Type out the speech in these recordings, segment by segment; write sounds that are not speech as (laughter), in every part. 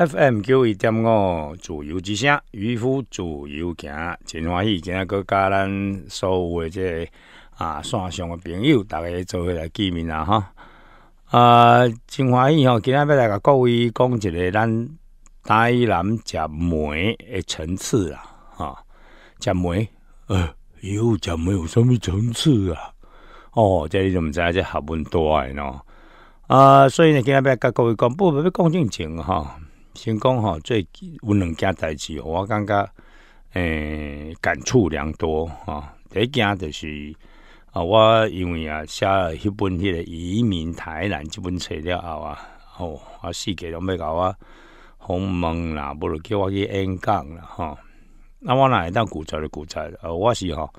F M 九一点五，自由之声，渔夫自由行，真欢喜！今仔个甲咱所有诶即个啊，线上的朋友，大家做伙来见面啦，哈！啊，真欢喜哦！今仔要来甲各位讲一个咱台南食梅诶层次啦，哈！吃梅，呃，有食梅有啥物层次啊？哦，这你就毋知即学问多呢。啊，所以呢，今仔要甲各位讲，不，要讲正经吼。先讲吼，最有两件代志，我感觉诶感触良多啊。第一件就是啊，我因为啊写了迄本迄个移民台南即本册了后啊，吼啊，四界拢要甲我鸿蒙啦，无如叫我去演讲啦吼。那我哪会当古仔的古啊，我是吼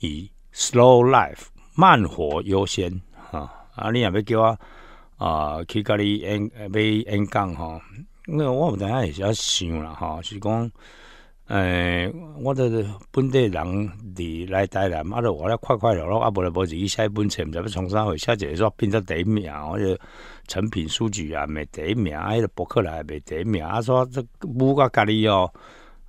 以 slow life 慢活优先哈。啊，你也要叫我啊去甲你演要演讲吼。因为我当下也是要想啦，哈，是讲，诶，我这本地人伫来台南，啊，都活咧快快乐乐，啊，无咧无就伊写本册，毋知要从啥会写者煞变做第一名，我就成品书籍啊，未第一名，啊，迄个博客来未第一名，啊，煞这母吾家己哦，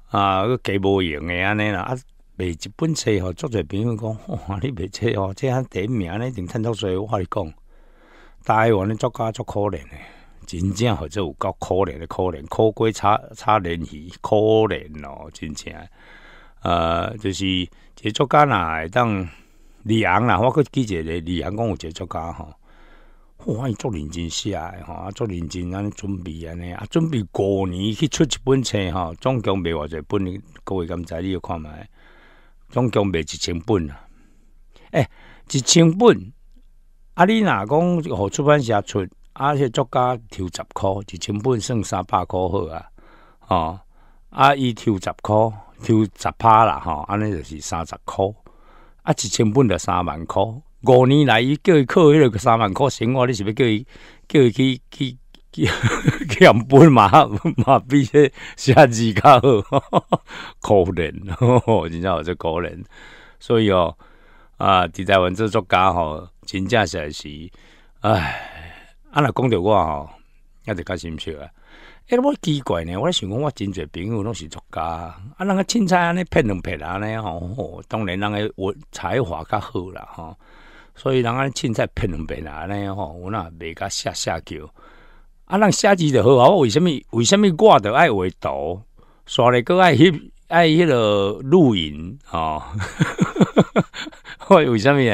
啊，计无用诶安尼啦，啊，未一本册吼，足济朋友讲，哇，你袂册哦，这项第一名尼一定趁到水，我甲你讲，台湾咧作家足可怜诶。真正或者有够可怜的可怜，可过差差联鱼可怜咯，真正。呃，就是个作家啦，当李昂啦，我阁记者咧，李昂讲有个作家吼，欢迎做认真写，啊，做认真安尼准备安尼，啊，准备五年去出一本册，吼，总共卖偌济本，各位敢知？你要看觅，总共卖一千本啊，诶，一千本，啊，你若讲就出版社出。啊！作家抽十块，一千本算三百块好啊。哦，啊，伊抽十块，抽十趴啦，吼，安尼就是三十块。啊，一千本就三万块。五年来，伊叫伊靠迄个三万块生活，你是要叫伊叫伊去去去 (laughs) 去人嘛？(laughs) 嘛马，比迄写字较好，(laughs) 可能，真正有这可能。所以哦，啊，伫台湾做作家吼，真正是唉。啊，若讲着我吼，也着较心笑啊！哎，我奇怪呢，我想讲我真侪朋友拢是作家，啊，人家凊彩安尼骗两骗安尼吼，当然人家文才华较好啦吼。所以人家凊彩骗两骗安尼吼，我那袂甲写写叫，啊，人写字就好啊，我为什么为什么我着爱画图，刷咧够爱翕。爱迄落露营哦，(laughs) 我为什么呢？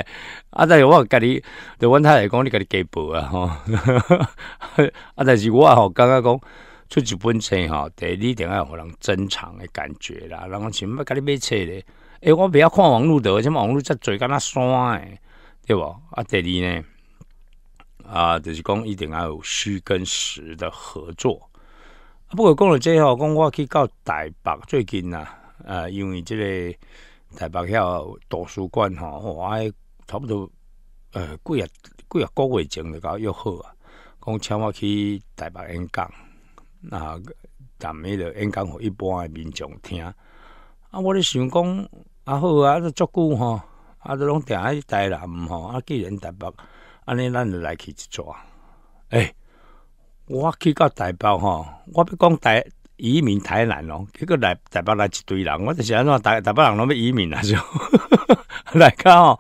啊，但是我跟你，我阮太来讲，你跟你加报啊吼。(laughs) 啊，但是我吼感觉讲出一本册吼，第二定爱有互人珍藏的感觉啦。人讲想要跟你买册咧。欸，我袂晓看网络的，什么网络在做敢若山诶，对无啊，第二呢，啊，就是讲一定要有虚跟实的合作。不过讲着這吼，讲我去到台北最近啊，誒，因为即个台北有图书馆吼，我係差不多呃几啊几啊个月前嚟搞约好啊，讲请我去台北演讲，啊，但呢個演讲互一般诶民众听。啊，我咧想讲，啊好啊，都足久吼，啊都拢定喺台南吼，啊既然台北，安尼，咱就来去一鑄，誒。我去到台北吼，我不讲台移民台南咯，结果来台北来一堆人，我就是安怎台台北人拢要移民啊，就 (laughs) 来看哦，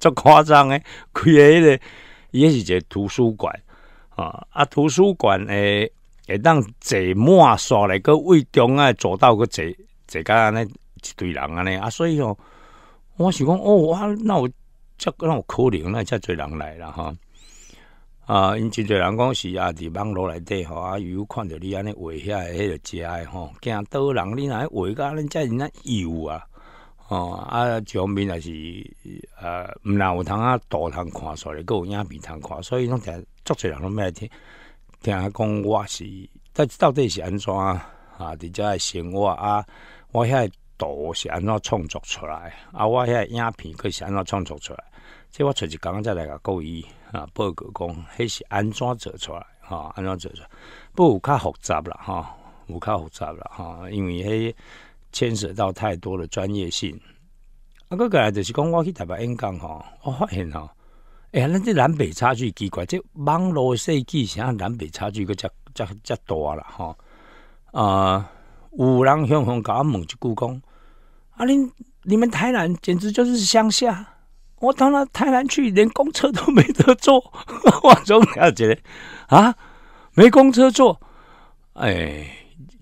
足夸张诶！开诶迄个也是一个图书馆啊，啊图书馆诶，会当坐满刷来个位中啊，做到个坐，甲安尼一堆人安尼啊所以哦，我想讲哦，我那我这那我可能那这堆人来了哈。啊！因真侪人讲是啊，伫网络内底吼啊，有看着你安尼画遐个迄个食诶吼，惊倒人你那安尼画个，恁在那油啊！吼啊，上面也是呃，毋若有通啊，图通看出来，个有影片通看，所以拢定足侪人都买听，听讲我是，但到底是安怎啊？啊，伫遮诶生活啊，我遐诶图是安怎创作出来？啊，我遐诶影片佫是安怎创作出来？即我揣一工再来甲够意。啊，报告讲，迄是安怎做出来？吼，安怎做出来？不过较复杂啦，吼，有较复杂啦，吼，因为迄牵涉到太多的专业性。啊，个个就是讲，我去台北演讲，吼，我发现，吼，哎咱那这南北差距奇怪，这网络世纪啥南北差距个，遮遮遮大啦吼，啊，有人向香甲我问一句讲，啊，恁你们台南简直就是乡下。我到那台南去，连公车都没得坐。(laughs) 我总感觉，啊，没公车坐。哎，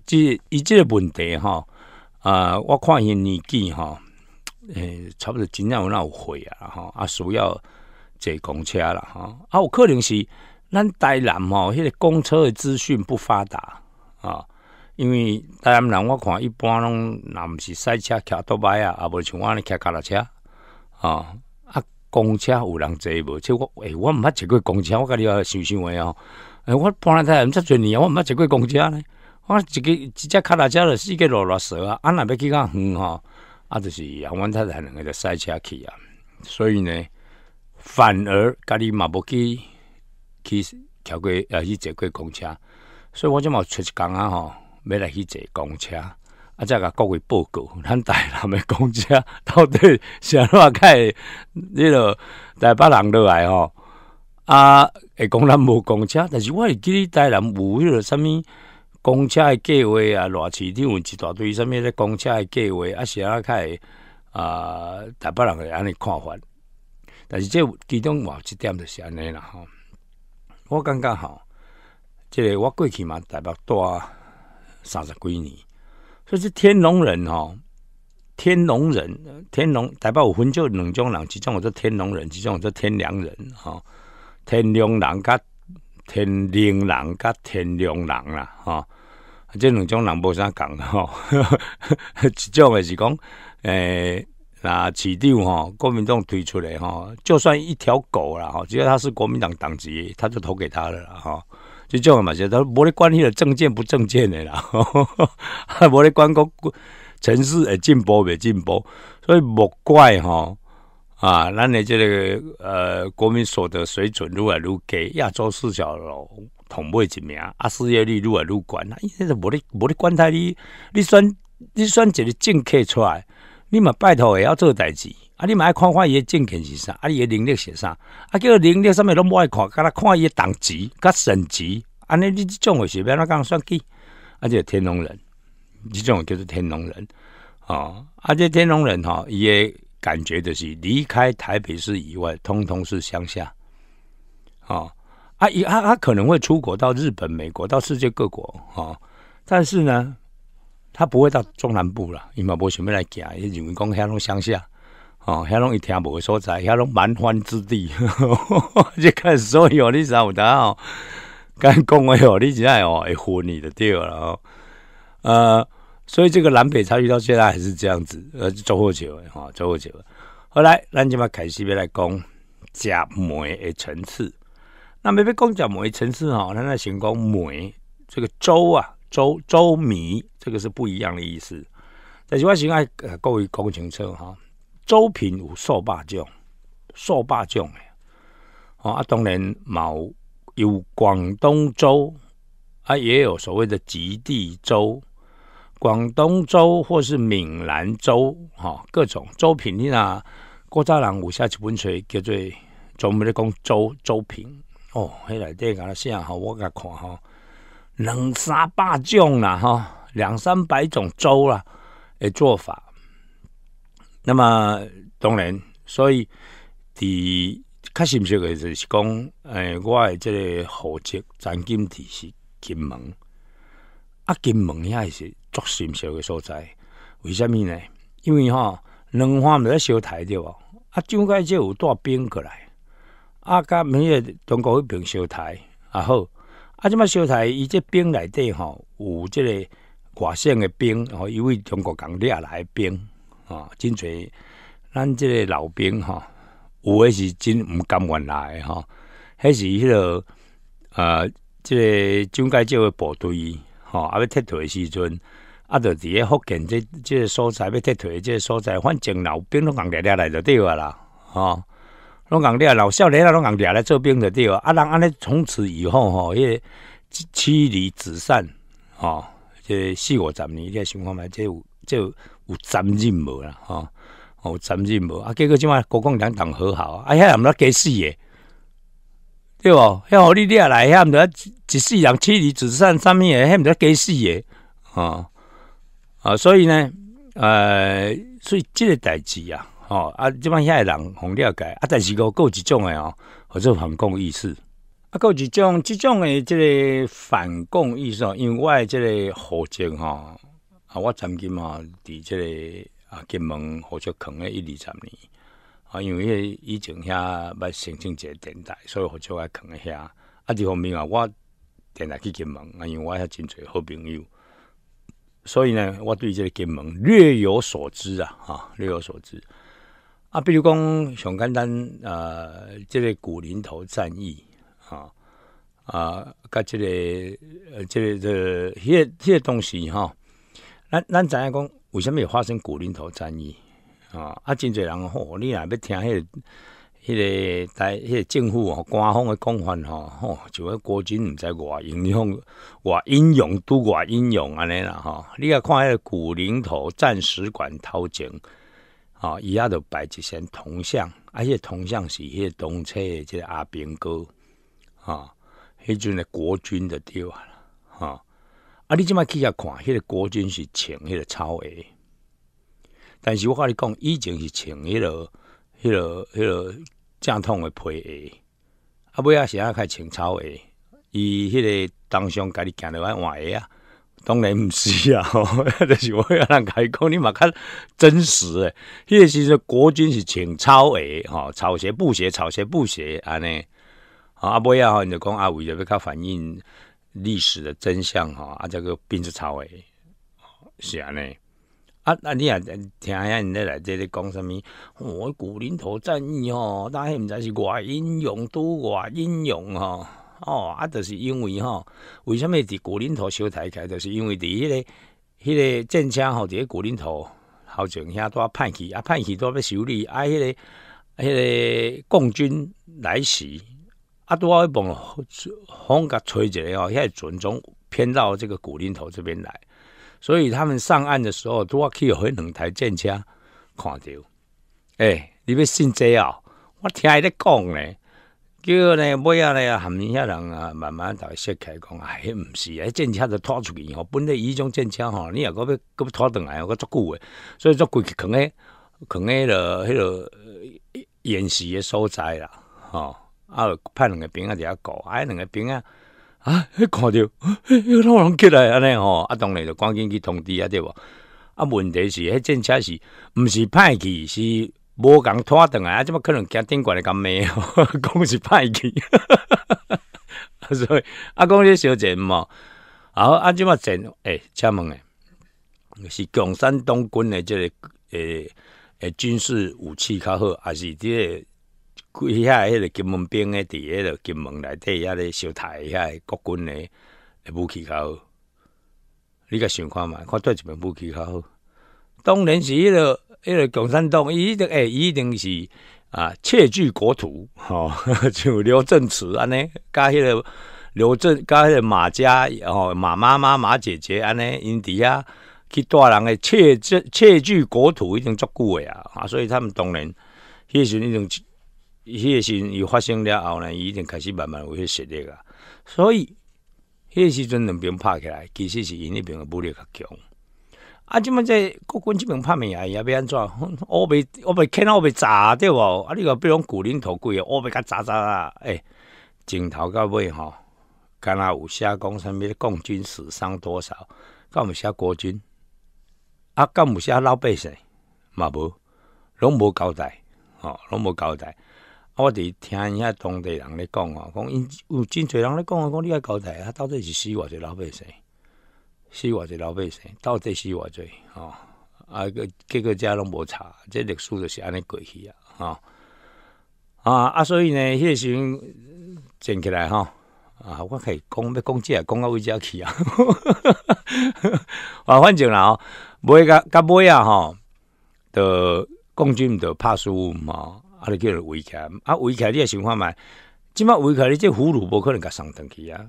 这一这个问题哈，啊，我看现年纪哈，哎，差不多真正有那有会啊哈，啊，需要坐公车了哈。啊，有可能是咱台南哈，迄个公车的资讯不发达啊，因为台南人我看一般拢若毋是赛车骑都摆啊，啊，无像我安尼骑卡拉车啊。公车有人坐无？即我，哎，我毋捌坐过公车，我甲你想想诶哦。哎，我搬来台，毋才几年，我毋捌坐过公车呢。我一个一只卡踏车罗四个落落蛇啊，啊，若要去较远吼，啊，就是台湾太太两个就塞车去啊。所以呢，反而家你嘛无去去桥过，啊去坐过公车。所以我就嘛出一工啊吼，要来去坐公车。啊！才甲各位报告，(laughs) 咱台南的公车到底是安怎开？迄着台北人落来吼啊？会讲咱无公车，但是我会记哩，台南有迄落啥物公车的计划啊？偌市场有一大堆啥物咧公车的计划啊？是安怎开？啊，台北人会安尼看法，但是即其中有一点就是安尼啦吼。我感觉吼，即个我过去嘛，台北住三十几年。所以是天龙人哦，天龙人，天龙代表五分就两种人，其中我做天龙人，其中我做天良人哦，天良人、甲天灵人、甲天良人啦哈，这两种人无啥讲的哈，(laughs) 一种的是讲，诶，那市调哈，国民党推出来哈，就算一条狗啦哈，只要他是国民党党籍，他就投给他了哈。即种嘛是，他无咧管迄个证件不证件的啦，无咧管国城市会进步未进步，所以无怪吼啊，咱的这个呃国民所得水准愈来愈低，亚洲四小龙同袂一名，阿失业率愈来愈悬啦。伊这个无咧无咧管他你，你选你选一个政客出来，你嘛拜托也要做代志。啊，你爱看看伊诶证件是啥，啊，伊诶能力是啥，啊，叫能力啥物拢不爱看，干那看伊诶等级、甲省级，安尼你这种诶是变哪讲算计？即个天龙人，这种就是天龙人，哦，啊，且天龙人哈，伊诶感觉就是离开台北市以外，通通是乡下，啊，啊伊啊啊可能会出国到日本、美国，到世界各国，哈，但是呢，他不会到中南部了，因嘛无想要来行，因为讲乡东乡下。哦，遐拢伊听无所在，遐拢蛮荒之地。就开始，所有哦，你啥有得哦？敢讲完哦，你起来哦，会唬你的对了哦。呃，所以这个南北差距到现在还是这样子。呃，走火球，哈，走火球。后来，咱今把凯西要来讲食煤的层次。那没被讲讲煤层次哈，咱在形容煤这个“周”啊，“周周米”这个是不一样的意思。在其他形容，各位恭请侧哈。周平有数霸种，数霸种诶！哦啊，当然有广东州，啊，也有所谓的极地州，广东州或是闽南州，哈，各种周平你那郭家人有写一本书，叫做《专门咧讲粥粥品》。哦，来，这个先好，我甲看哈，两三霸种啦，哈，两三百种粥啦，诶，做法。那么，当然，所以，伫较实唔少就是讲，诶，我诶即个户籍全金伫是金门，啊，金门遐是足少少诶所在。为虾米呢？因为吼两岸咧小台着无啊，蒋介石有带兵过来，啊，甲每个中国迄边小台也好，啊，即嘛小台伊即兵内底吼有即个外省诶兵，吼，因为中国共掠来个兵。啊，真侪咱即个老兵吼，有诶是真毋甘愿来吼。还是迄个呃，即个蒋介石诶部队吼，啊要佚佗诶时阵，啊着伫喺福建即即个所在要佚佗诶即个所在，反正老兵拢共掠掠来就对啊啦，吼，拢共掠老少年啊，拢共掠来做兵就对啊，啊人安尼从此以后吼，迄个妻离子散，吼，即四五十年个想看嘛，即有有有战争无啦，吼！有战争无啊？结果即摆国共两党和好啊？啊，遐毋得加死诶，对无遐互你掠也来，遐毋得一世人妻离子散，啥物诶，遐毋得加死诶。哦啊，所以呢，呃，所以即个代志啊，吼啊，即摆遐诶人互了解啊，但是个一种诶哦，或者反共意识啊，有一种即种诶，即个反共意识，因为诶即个福建吼。啊，我曾经嘛，伫即个啊金门火车扛咧一二十年啊，因为迄以前遐捌申请一个电台，所以火车来扛一遐。啊，一方面啊，我电台去金门，啊，因为我遐真侪好朋友，所以呢，我对即个金门略有所知啊，啊，略有所知。啊，比如讲上简单，呃，即个古林头战役，啊啊，甲即个、即个、这、迄个东西，吼。咱咱知影讲，为什么会发生古领头战役啊？啊，真侪人哦，你若要听迄、个、迄个台、迄个政府哦、官方的讲法吼，哦，就迄国军毋知偌英勇，偌英勇拄偌英勇安尼啦吼，你若看迄个古领头战史馆头前吼，伊遐着摆一身铜像，啊，迄个铜像是迄个东车诶，即个阿兵哥吼，迄阵诶国军的地方了啊。啊，你即摆起遐看，迄个国军是穿迄个草鞋，但是我甲你讲，以前是穿迄个、迄个、迄个正统的皮鞋。啊，尾也是爱穿草鞋，伊迄个当上家你行落来换鞋啊，当然毋是啊。(laughs) 就是我人甲开讲，你嘛较真实诶。迄个是国军是穿草鞋，吼，草鞋、布鞋、草鞋、布鞋安尼。啊，尾伯吼，你就讲啊，伟着要较反映。历史的真相吼，啊，这个兵之操诶，是安尼啊！啊，你啊，听下你来这里讲什么？我古岭头战役吼，但系毋知是外英勇拄外英勇吼。哦！啊，就是因为吼，为什物伫古岭头小起开？就是因为伫迄个、迄个战车吼，伫古岭头好像遐多叛去，啊，叛去都要修理，啊，迄个、迄个共军来袭。拄啊！迄部风甲吹一下哦，遐船从偏到这个古林头这边来，所以他们上岸的时候，拄可去有两台战车看到。诶，你要信这哦？我听伊咧讲咧，叫咧，尾啊咧含你遐人啊，慢慢就识起讲，哎，毋是啊，战车都拖出去吼，本来伊种战车吼，你若讲要讲要拖转来，我讲足久的，所以足规去扛咧，扛咧了，迄落演习的所在啦，吼。啊，派两个兵啊，伫遐搞，迄两个兵啊，啊，看着迄啷人起来安尼吼，啊，当然就赶紧去通知啊，对无？啊，问题是，迄政策是，毋是派去，是无共拖动来啊，怎么可能顶悬府咧骂吼，(laughs) 讲是派去，(laughs) 所以，啊，讲咧小姐嘛，好，啊，即麻陈，诶，请问，是共产党军的即个，诶诶，军事武器较好，还是即个？去遐，迄个金门兵诶，伫迄个金门内底遐咧烧台遐国军诶武器较好。你甲想看嘛？看做一爿武器较好。当然是迄个迄个共产党，伊一定诶，一定是啊，窃据国土吼，像刘振慈安尼，甲迄个刘振，甲迄个马家，吼、后马妈妈、马姐姐安尼，因伫遐去带人诶窃据窃据国土，已经足久诶啊！啊，所以他们当然，迄时阵已种。迄个时，伊发生了后呢，伊已经开始慢慢有迄实力啊。所以，迄个时阵两边拍起来，其实是因迄边的武力较强。啊，即么在国军即边拍面啊，也要安怎？我袂，我袂看到袂炸对哦。啊，你个比如讲年头几归，我袂甲炸炸啊！诶，从头到尾吼，敢若有写讲啥物？共军死伤多少？敢有写国军？啊，敢有写老百姓嘛？无，拢无交代，吼，拢无交代。我伫听遐当地人咧讲吼，讲因有真济人咧讲啊，讲你遐交台，啊，到底是死偌济老百姓，死偌济老百姓，到底是偌济吼。啊，个各个家拢无查，这历史就是安尼过去啊！吼、啊啊，所以呢，迄个时阵建起来吼。啊，我可以讲要讲即啊，讲到尾遮去啊。(laughs) 啊，反正啦，买甲甲买啊吼，得共军得拍输毋嘛。啊！你叫他围起来。啊，围起来你也想看嘛？即码围起来，你这俘虏无可能甲送回去啊！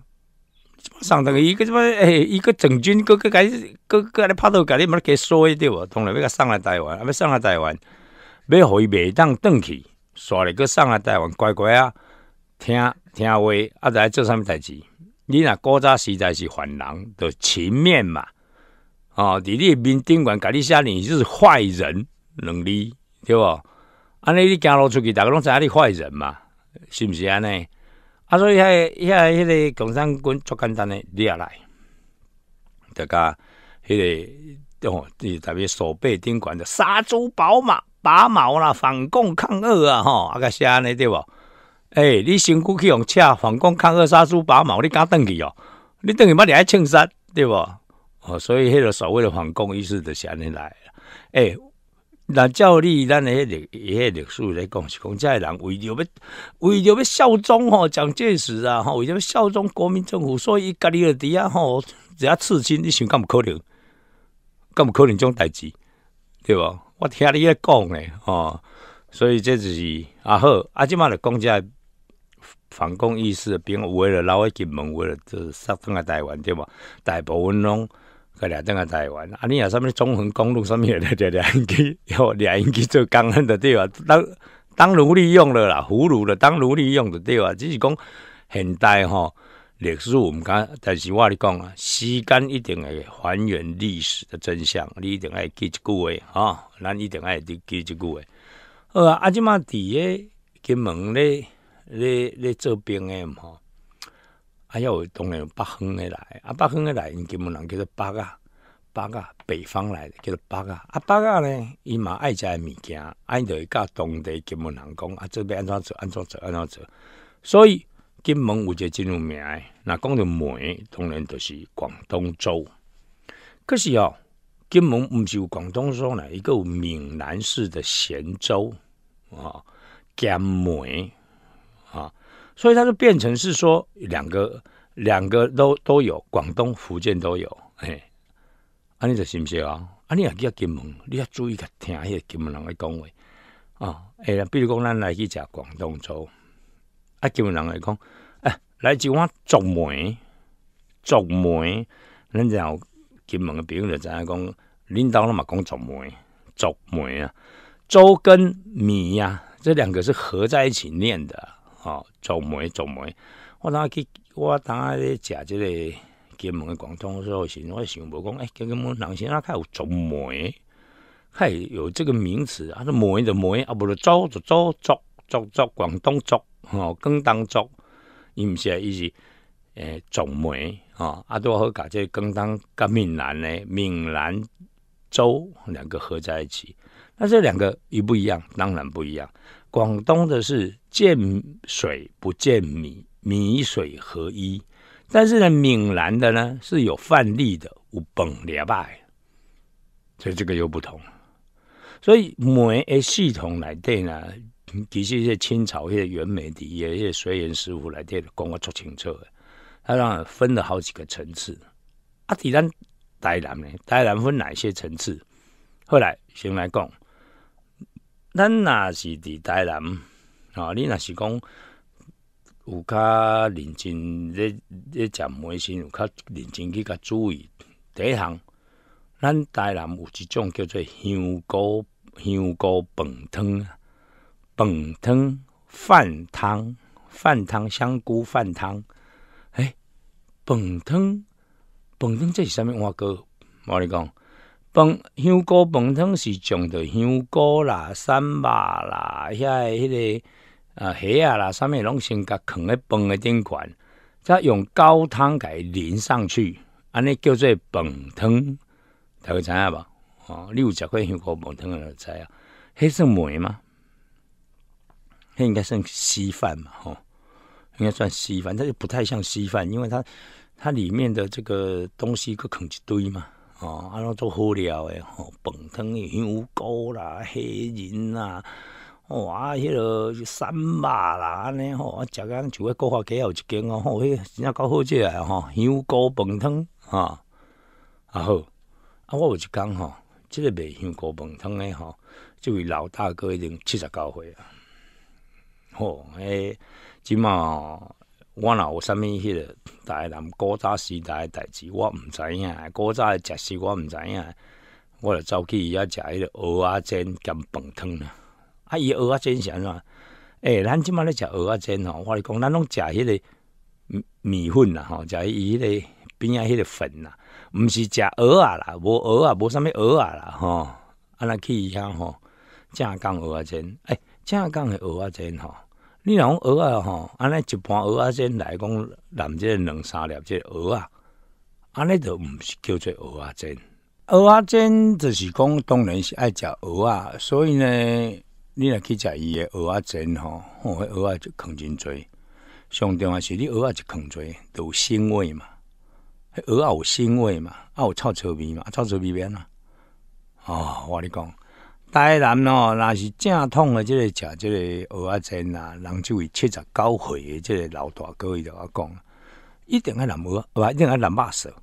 起码送回去伊个即么？诶，伊个整军，个个个个个拍到家，你毋得给收一丢哦。当然要甲送来台湾，啊，要送来台湾，要互伊袂当转去，刷咧个送来台湾，乖乖啊，听听话，啊，在做啥物代志？你若古早时代是犯人，就情面嘛，啊，伫你面顶上，甲你写你就是坏人，两字，对无？安尼你走路出去，大家拢知影你坏人嘛，是毋是安尼？啊，所以迄、迄、迄个共产党足简单诶，你也来。大家，迄个哦，特别守备顶管着杀猪、宝马、拔毛啦，反共、抗恶啊，吼，啊个是安尼对无？诶，你身躯去用车反共、抗恶、杀猪、拔毛，你敢登去哦？你登去，别来枪杀，对无？哦，所以迄个所谓的反共意识，安尼来，诶。那照你，咱迄历，迄历史来讲，是讲这些人为着要为着要效忠吼蒋介石啊，吼为着要效忠国民政府，所以伊家己就底下吼一下刺青，你想敢不可能？敢不可能种代志？对无？我听你咧讲诶吼，所以这就是啊好啊，即嘛咧讲起反共意识，并为了老一进门为了就是杀光啊台湾，对无？大部分拢。甲掠真来台湾，啊，你啊，什物中横公路上物诶，掠掠因去，吼，掠因去做工人的对啊，当当奴隶用了啦，俘虏了，当奴隶用的对啊，只是讲现代吼，历史我毋敢，但是我你讲啊，时间一定会还原历史的真相，你一定爱记一句诶，吼，咱一定爱记记一句诶。啊，啊，即满伫诶，金门咧咧咧做兵诶，毋吼。啊，要同人北风来，啊，北风来，金门人叫做北啊，北啊，北方来的叫做北啊。啊，北啊呢，伊嘛爱食的啊，羹，爱会教当地金门人讲，啊，这边安怎做，安怎做，安怎做。所以金门有一个真有名，那讲到梅，当然就是广东粥。可是哦，金门毋是有广东粥呢，一个闽南式的咸粥啊，咸梅啊。所以它就变成是说，两个两个都都有，广东、福建都有。哎，啊，你就是不是啊？阿你也你要门，你要注意个听，迄个金门人来讲话啊。哎，比如讲，咱来去食广东粥，啊，金门人来讲，哎，来就我做梅做梅，恁就金门朋友就再讲，领导了嘛讲粥梅粥梅啊，粥跟米呀，这两个是合在一起念的。哦，做梅做梅，我当去，我当咧食即个金门的广东的时候，时我想无讲，哎，金门人先啊，较有做梅，较有这个名词，啊，说梅就梅，啊，不如做就做做做做广东做，哦，广东做，伊毋是啊，伊是诶做梅，哦，啊，都好甲即个广东甲闽南咧，闽南州两个合在一起，那这两个一不一样？当然不一样。广东的是见水不见米，米水合一，但是呢，闽南的呢是有饭粒的，有崩裂吧。所以这个又不同。所以每个系统来对呢，其实一些清朝一些原民的，一些随缘师傅来对，讲我出清楚的，他让分了好几个层次。阿弟咱台南呢，台南分哪些层次？后来先来讲。咱若是伫台南，吼，你若是讲有较认真咧咧食美食，有较认真去较注意第一项，咱台南有一种叫做香菇香菇饭汤，饭汤饭汤饭汤香菇饭汤，哎，饭汤饭汤这是啥物碗糕？我你讲。煲香菇煲汤是种着香菇啦、三肉啦、遐个迄个啊虾啊啦，上面拢先甲放咧饭个顶悬，再用高汤甲淋上去，安尼叫做煲汤，大家知影无？哦，你有食过香菇饭汤个就知啊。迄算梅吗？迄应该算稀饭嘛？吼，应该算稀饭，但是不太像稀饭，因为它它里面的这个东西个啃一堆嘛。哦，安怎足好料诶，吼？饭汤、香菇啦、虾仁啦，哦啊，迄个三肉啦，安尼吼，啊，食到就个过花街有一间哦，吼，迄真正够好食诶，吼，香菇饭汤哈，啊好，啊，我有一讲吼，即个卖香菇饭汤诶，吼，即位老大哥已经七十九岁啊，吼，诶，即满。我若有啥物迄个台南古早时代诶代志？我毋知影，古早诶食食我毋知影，我就走去伊遐食迄个蚵仔煎兼饭汤啦。啊，伊蚵仔煎是安怎？诶咱即满咧食蚵仔煎吼，我讲咱拢食迄个米粉啦，吼，食伊迄个边仔迄个粉啦，毋是食蚵仔啦，无蚵仔，无啥物蚵仔啦，吼，啊，咱去伊遐吼，正港蚵仔煎，诶正港诶蚵仔煎吼。你若讲蚵仔吼安尼一般蚵仔煎来讲南即个两三粒即个蚵仔安尼著毋是叫做蚵仔煎蚵仔煎著是讲当然是爱食蚵仔所以呢你若去食伊诶蚵仔煎吼吼迄蚵仔就囥真济上重要是你蚵仔就囥济著有腥味嘛迄蚵仔有腥味嘛啊有臭臊味嘛啊臭臊味免啊吼我你讲台南哦，若是正统的。即个食即个蚵仔煎啊，人即位七十九岁诶，即个老大哥一我讲，一定爱南蚵，唔一定爱南肉色。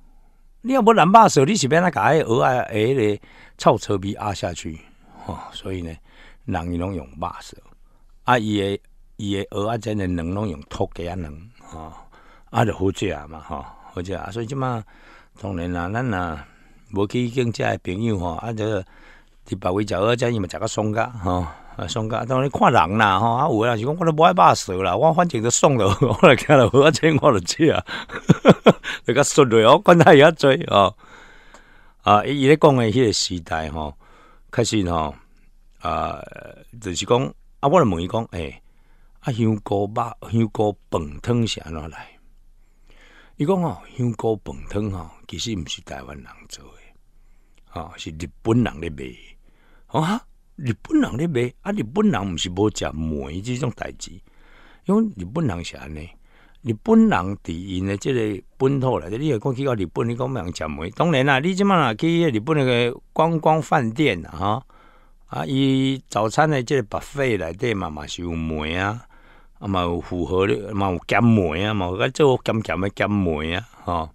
你要无南肉色，你是变哪甲个蚵仔诶迄个臭臭味压下去。哦，所以呢，人伊拢用肉色，啊，伊诶伊诶蚵仔煎诶，人拢用土鸡啊，吼、哦，啊就好食嘛，吼，好食。啊，所以即马，当然啦，咱若无去见遮嘅朋友吼，啊这。别位食蚵仔，伊嘛食较爽噶吼，啊，爽噶。当然看人啦吼，啊有诶人是讲我都无爱肉嗦啦，我反正都爽咯，我来呷咯，我即我来吃啊，哈哈哈哈哈，顺利哦，管他野多哦。啊，伊咧讲诶迄个时代吼，确实吼，啊，就是讲啊，我来问伊讲，诶，啊香菇肉、香菇饭汤是安怎来？伊讲吼，香菇饭汤吼，其实毋是台湾人做诶，啊，是日本人咧卖。啊！日本人咧买啊！日本人毋是无食梅即种代志，因为日本人是安尼。日本人伫因诶即个本土来，你若讲去到日本，你讲要人食梅。当然啦，你即满啊去日本那个观光饭店啊啊，伊早餐诶即个白费内底嘛嘛是有梅啊，啊嘛有符合的，嘛有咸梅啊，嘛有做咸咸诶咸梅啊，哈。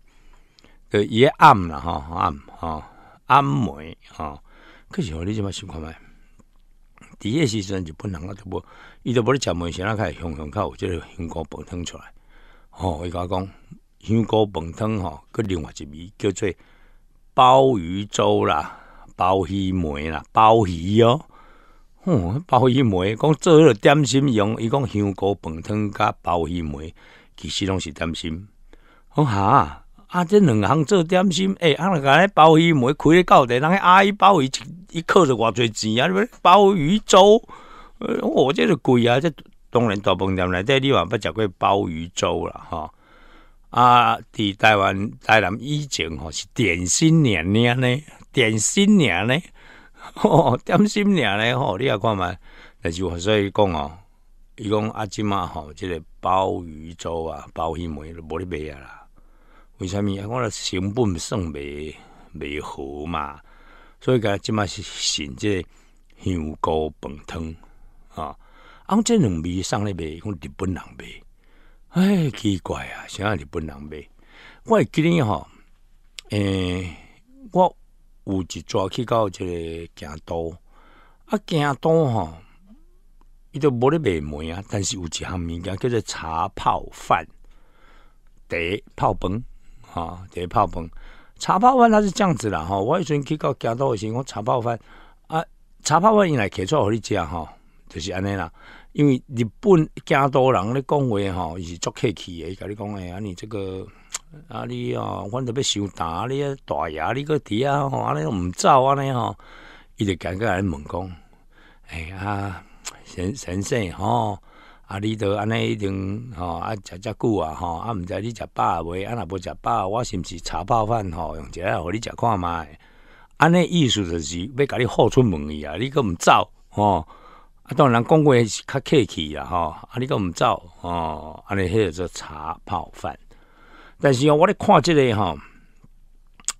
呃，诶暗啦，吼，暗吼，暗梅吼。可是互你即马想看觅。伫个时阵日本人啊，都无，伊都无咧夹门较会开，香香有即个香菇饭汤出来。哦，伊甲我讲香菇饭汤吼，佮另外一味叫做鲍鱼粥啦、鲍鱼梅啦、鲍鱼哦。嗯，鲍鱼梅讲做迄啰点心用，伊讲香菇饭汤甲鲍鱼梅，其实拢是点心。好下。啊，这两行做点心，诶、啊，阿来咧鲍鱼门开咧，到底人个阿姨鲍鱼一一克就偌侪钱啊？鲍鱼粥，我这是贵啊！这当然多分点咧，这你还不就归鲍鱼粥了哈？啊，伫台湾台南以前吼是点心娘呢，点心娘咧，点心娘呢，吼，你也看嘛？但是我所以讲哦，伊讲阿芝麻好，这个鲍鱼粥啊，鲍鱼梅都无咧卖啊啦。为虾米？我若成本算袂袂好嘛，所以讲即马是选即香菇饭汤啊。我即两味送咧卖，讲日本人卖，哎，奇怪啊，啥日本人卖？我会记咧吼，诶，我有一逝去到一个京都，啊，京都吼，伊都无咧卖梅啊，但是有一项物件叫做茶泡饭、茶泡饭。啊，茶泡饭，茶泡饭它是这样子啦哈。我以前去到加多的时候，茶泡饭啊，茶泡饭用来客做互你食哈，就是安尼啦。因为日本加多人咧讲话哈，是足客气的，甲你讲哎，你这个啊你哦，阮特别想打你大牙你个弟啊，吼，安尼毋走安尼吼伊就感觉来问讲，哎呀，先先省吼。啊！你著安尼已经吼啊，食食久啊吼啊，毋知你食饱未？啊，若无食饱，我是毋是茶泡饭吼？用这个和你食看卖？安尼意思就是要甲你好出门去啊！你个毋走吼啊！当然，讲话是较客气啊，吼！啊，你个毋走吼？安尼迄个做茶泡饭。但是啊，我咧看即个吼，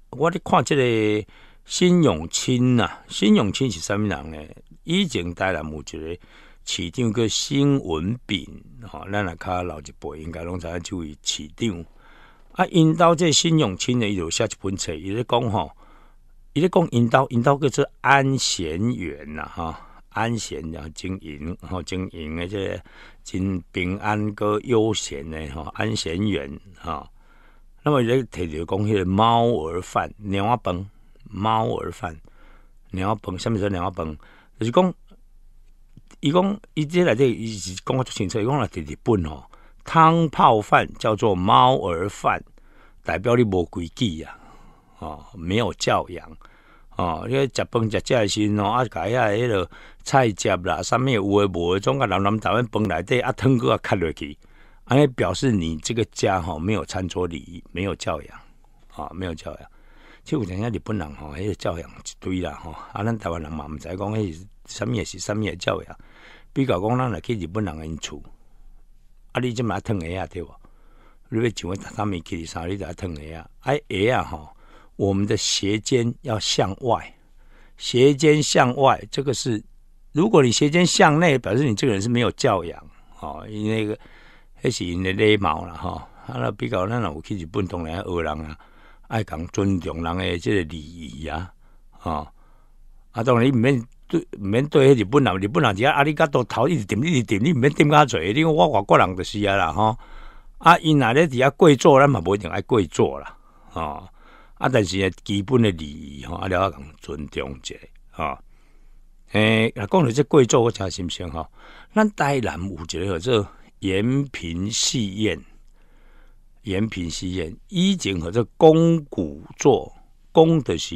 我咧看即个新永清啊，新永清是啥物人呢？以前带来有一个。市长叫新文斌，吼、咱来较老一辈应该拢知影即位市长。啊，因兜这新永清呢，伊有写一本册，伊咧讲吼，伊咧讲因兜因兜叫做安贤园呐，吼、安贤然后经营，吼、经营的这真平安个悠闲诶吼、安贤园吼。那么伊咧提着讲迄个猫儿饭、猫儿饭、猫儿饭、猫儿饭，下面说猫儿饭，就是讲。伊讲，伊即来这，伊是讲较清楚。伊讲来日本哦，汤泡饭叫做猫儿饭，代表你无规矩啊，哦，没有教养，哦，你食饭食食诶时阵哦，啊，甲遐迄落菜汁啦，啥物有诶无诶，种甲南南台湾本来啊汤腾啊看落去，安尼表示你这个家吼没有餐桌礼仪，没有教养，啊，没有教养。即有阵遐日本人吼，迄个教养一堆啦，吼，啊，咱台湾人嘛毋知讲迄。是什物也是什物也教养，比较讲，咱来去日本人因厝，啊，你即马烫鞋啊，对无？你要穿个三米七的，啥你咋烫鞋啊？哎哎吼，我们的鞋尖要向外，鞋尖向外，这个是，如果你鞋尖向内，表示你这个人是没有教养，哦，因为个还是因家礼貌啦吼。啊，若比较咱若有去日本不同人二人啊，爱讲尊重人的即个礼仪啊吼。啊，当然你免。对，免对迄日本人，日本人伫阿里家头一直点，直点你毋免点甲济，你讲我外国人就是啊啦，吼。啊，因若咧伫遐过做，咱嘛无一定爱过做啦，哦。啊，但是基本的礼仪，吼，阿了阿讲尊重者，哦。诶，讲到这过做，我加新鲜吼，咱戴南有个叫做延平戏院，延平戏院以前和做公古座，公的是。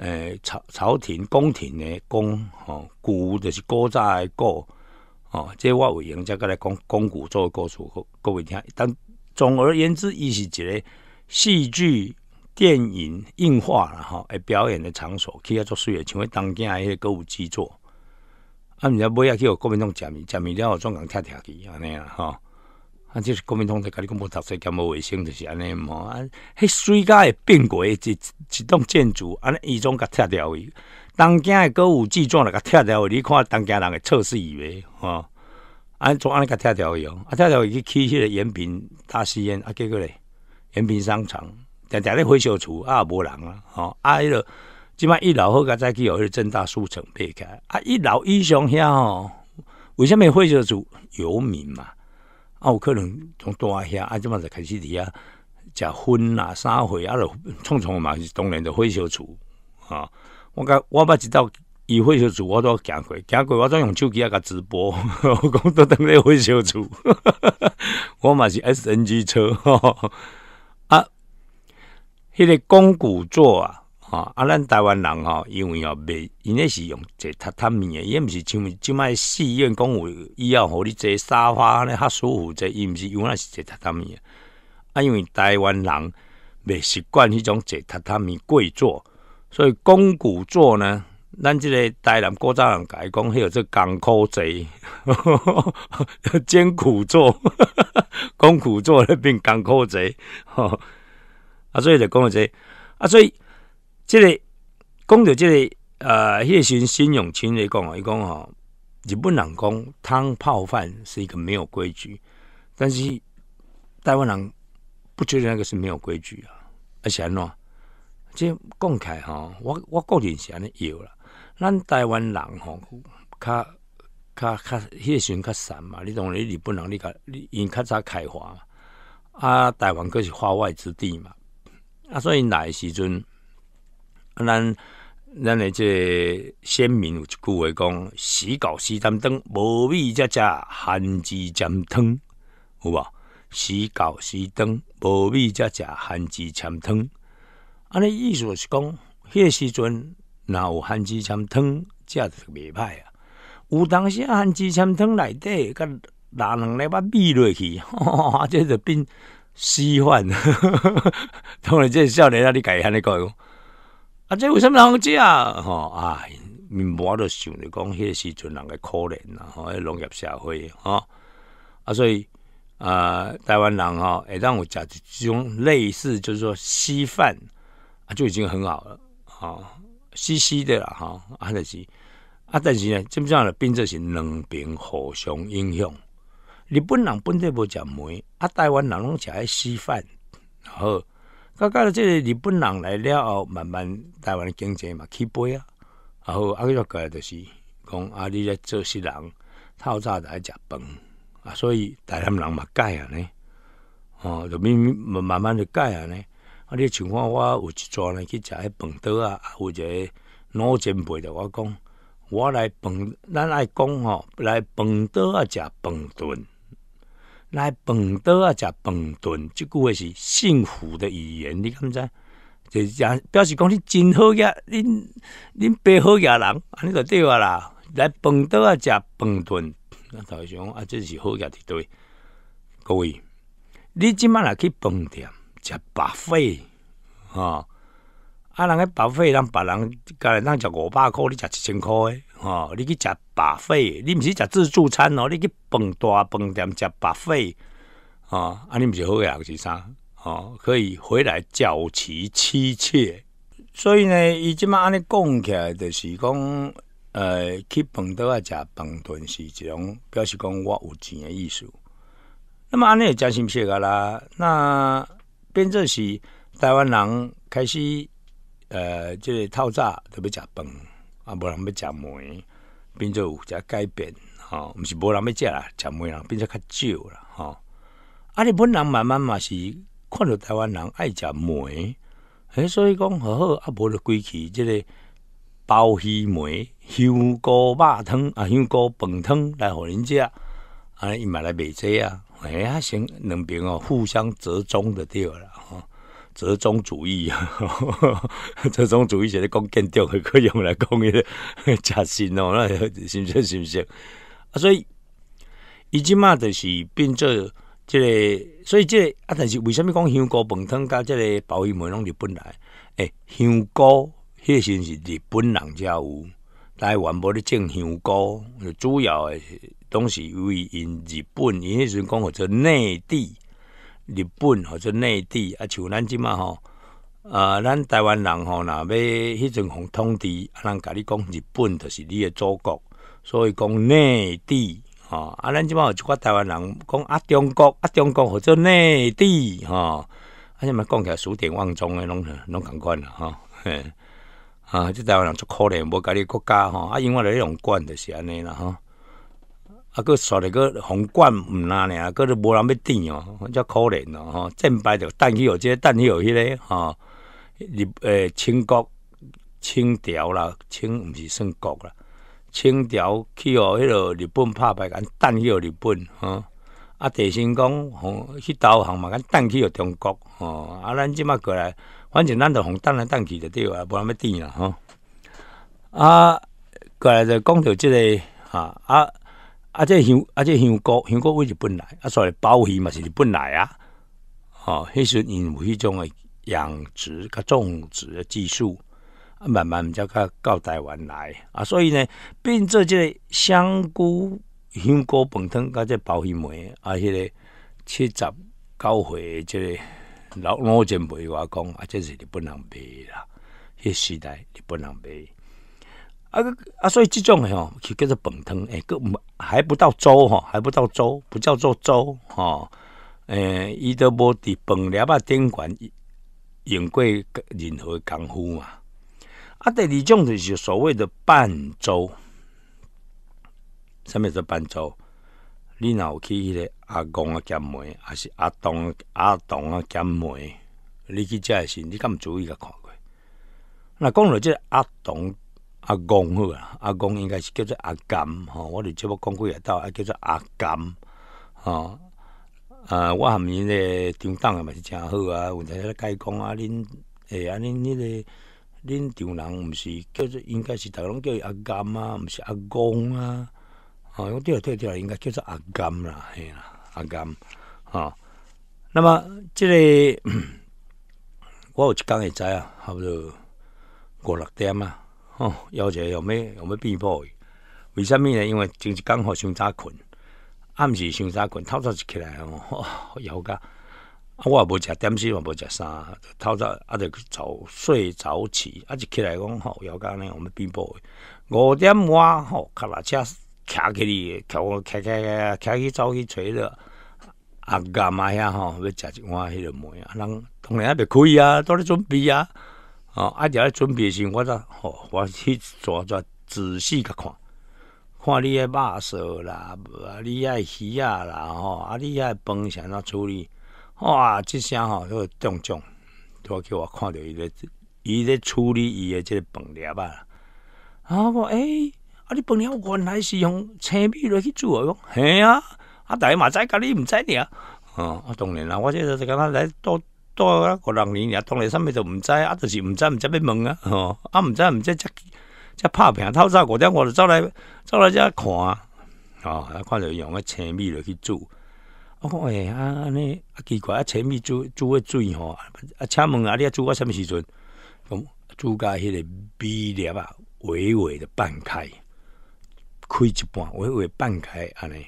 诶朝朝廷宫廷的宫吼古着是古早的古吼这我有闲则佫来讲讲古作为故事互各位听但总而言之伊是一个戏剧电影映画啦吼诶表演的场所去遐做水诶像迄东京诶迄个歌舞剧作啊毋知尾后去互郭文忠占去占去了总共拆拆去安尼啊吼啊即是国民党着甲汝讲无读册兼无卫生着是安尼毋啊迄水甲会并悬一一栋建筑安尼伊总甲拆掉伊。东京诶歌舞伎做若甲拆掉去汝看东京人会测试以为，吼安怎安尼甲拆掉伊？哦啊拆掉伊去去迄个延平大西安啊结果呢延平商场定定咧火烧厝啊无人啊吼啊迄啰即摆一楼好甲再去互迄个郑大书城撇起来啊一楼以上遐吼为啥物会火烧厝游民嘛啊，有可能从大遐啊，即马就开始伫遐食薰啦、啥货啊，著创创嘛是当然的火烧厝啊。我甲我捌一道伊火烧厝，我都行过，行过我都用手机啊甲直播，讲都当咧火烧厝，我嘛是 SNG 车吼、(laughs) 啊，迄个肱古座啊。吼，啊，咱台湾人吼，因为吼未，因咧是用坐榻榻米诶，伊毋是像像卖寺院讲有，伊要互你坐沙发咧，较舒服，者，伊毋是因为是坐榻榻米诶，啊，因为台湾人未习惯迄种坐榻榻米跪坐，所以功古坐呢，咱即个台南古早人甲伊讲，迄号做艰苦坐，艰苦坐，功夫坐变艰苦坐。啊，所以就讲个这，啊所以。这里，讲就这里，呃，叶询先永青雷讲啊，伊讲吼，日本人讲汤泡饭是一个没有规矩，但是台湾人不觉得那个是没有规矩啊，而且还即这起开吼，我我个人是安尼有啦，咱台湾人吼，较。较迄个时阵较散嘛，你同你日本人你个，因较早开化嘛，啊，台湾阁是化外之地嘛，啊，所以来时阵。咱咱诶，即先民有一句话讲：，时狗时汤汤，无味则食咸鸡掺汤，有无？时狗时汤，无味则食咸鸡掺汤。安尼意思是讲，迄时阵若有咸鸡掺汤，即个袂歹啊。有当时咸鸡掺汤内底，甲拉两粒巴米落去，即 (laughs) 就变稀饭。(laughs) 当然，即少年啊，你家安尼讲。啊，这为什么能这样？啊，面我都想着讲，迄个时阵人的可怜呐，哈，农业社会，吼，啊，所以，呃，台湾人吼会当有食一种类似就是说稀饭，啊，就已经很好了，吼，稀稀的啦。吼，啊，但是，啊，但是呢，基本上呢，变作是两边互相影响。日本人本地无食梅，啊，台湾人拢食迄稀饭，然后。甲到即个日本人来了后，慢慢台湾的经济嘛起飞啊，然后阿吉佬过来就是讲啊，你咧做食人，透早在食饭啊，所以台湾人嘛改啊呢，哦，就慢慢就改啊呢。啊，你情况我有一逝人去食迄饭桌啊，有一个老前辈就我讲，我来饭，咱爱讲吼，来饭桌啊食饭团。来饭岛啊，食饭顿，即句话是幸福的语言，你敢知？就是讲表示讲你真好嘅，恁恁爸好嘅人，安尼就对啊啦。来饭岛啊，食饭顿，那头先讲啊，这是好嘅一对。各位，你即摆来去饭店食白费，哈？啊，人家白费人别人，家来咱食五百块，你食一千块诶？哦，你去食白费，你毋是食自助餐哦，你去饭大饭店食白费，哦，啊，你毋是好嘅，是啥？哦，可以回来教其妻妾。所以呢，伊即摆安尼讲起来，就是讲，呃，去饭岛啊，食饭顿是一种，表示讲我有钱诶意思。那么安尼真心谢噶啦。那变作是台湾人开始，呃，即个套炸特别食饭。啊，无人要食糜，变做有遮改变吼，毋是无人要食啦，食糜人变做较少啦吼。啊，日本人慢慢嘛是看着台湾人爱食糜，哎，所以讲好好啊，无的规气。即个包鱼糜、香菇肉汤、啊香菇饭汤来互恁食，啊伊嘛来买这啊，哎呀行，两边哦互相折中就对啦，吼。折中主义，折 (laughs) 中主义是咧讲建筑，可用来讲伊食线哦，那是不是是不是？啊，所以伊即嘛就是变做即个，所以即啊，但是为什物讲香菇、饭汤甲即个鲍鱼梅拢日本来？诶，香菇迄阵是日本人才有，台湾无咧种香菇，主要诶东西为因日本，因迄阵讲叫做内地。日本或者内地啊，像咱即嘛吼，啊，咱台湾人吼，若要迄阵互通知，啊，人甲你讲日本就是你的祖国，所以讲内地吼，啊，咱即嘛一寡台湾人讲啊，中国啊，中国或者内地吼，啊，什嘛讲起来数典忘宗的，拢拢共款了吼。啊，即台湾人足可怜，无家己国家吼，啊，因为咧用管就是安尼啦吼。啊，搁刷着搁红冠，毋那俩，搁着无人要挃哦，遮可怜哦。正摆着，等去即个，等去哦，迄个哈日诶，清国、清朝啦，清毋是算国啦，清朝去哦，迄个日本拍牌，敢等去哦，日本吼，啊，地心讲去导航嘛，敢等去哦，中国哦。啊，咱即马过来，反正咱着互等来等去着对啊，无人要挃啦哈。啊，过来就讲着即个哈啊。啊，即香啊，即香菇，香菇位是本来，啊，所以鲍鱼嘛是本来啊，哦，迄时因有迄种诶养殖甲种植诶技术，啊，慢慢则甲到台湾来啊，所以呢，变做即个香菇、香菇饭汤甲即鲍鱼梅，啊，迄个七十九岁即个老老前辈话讲，啊，即是日本人卖啦，迄时代日本人卖。啊啊！所以这种诶吼，是叫做本汤诶，个还不到粥吼，还不到粥，不叫做粥吼。诶，伊都无伫饭粒啊顶悬用过任何功夫嘛。啊，第二种就是所谓的半粥。什物是半粥？你有去迄个阿公啊夹梅，还是阿董阿董啊夹梅？你去食诶时，你敢毋注意甲看过？若讲来即个阿董。阿公好啊！阿公应该是叫做阿甘吼。我伫即目讲几下到，啊叫做阿甘吼。啊，我含伊个张党也嘛是诚好啊，有阵时解讲啊。恁，诶，啊恁迄个恁丈人，毋是叫做应该是逐个拢叫伊阿甘啊，毋是阿公啊。哦，我掉掉掉应该叫做阿甘啦，嘿啦，阿甘吼，那么，即个我有一工会知啊，差不多五六点啊。哦，枵者有咩有咩变波？为什么呢？因为就是刚好先早困，暗时先早困，透早就起来哦。枵家，啊我也无食点心，无食啥，透早啊就早睡早起，啊就起来讲吼，有家呢我们变波。五点外吼，骹踏车骑起哩，叫我骑骑骑骑去走去揣了。啊干妈遐吼，要食一碗迄个糜啊，人当然也袂开啊，都咧准备啊。哦，啊，伫咧准备时，我则吼，我去抓抓仔细甲看，看你诶肉色啦，啊，你诶鱼啊啦，吼，啊，你饭是安怎处理？哇，即声吼，个种种都叫我看到伊咧，伊咧处理伊诶即个饭粒啊。啊我诶，啊，你饭粒原来是用青米落去做讲，嘿啊，啊，大家嘛知，甲你知尔。哦，啊？当然啦，我即个是感觉来倒。多啊，个六年也当嚟，什么都唔知啊，就是唔知唔知要问啊，吼，啊唔知唔知只只拍平偷走嗰只，我就走来走来只看啊，吼，啊、哦，看到用个青米落去煮，我讲哎啊，安尼啊奇怪啊，青米煮煮个水吼，啊，请问啊，你啊煮到什物时阵？咁煮加迄个米粒啊，萎萎的半开，开一半，萎萎半开安尼，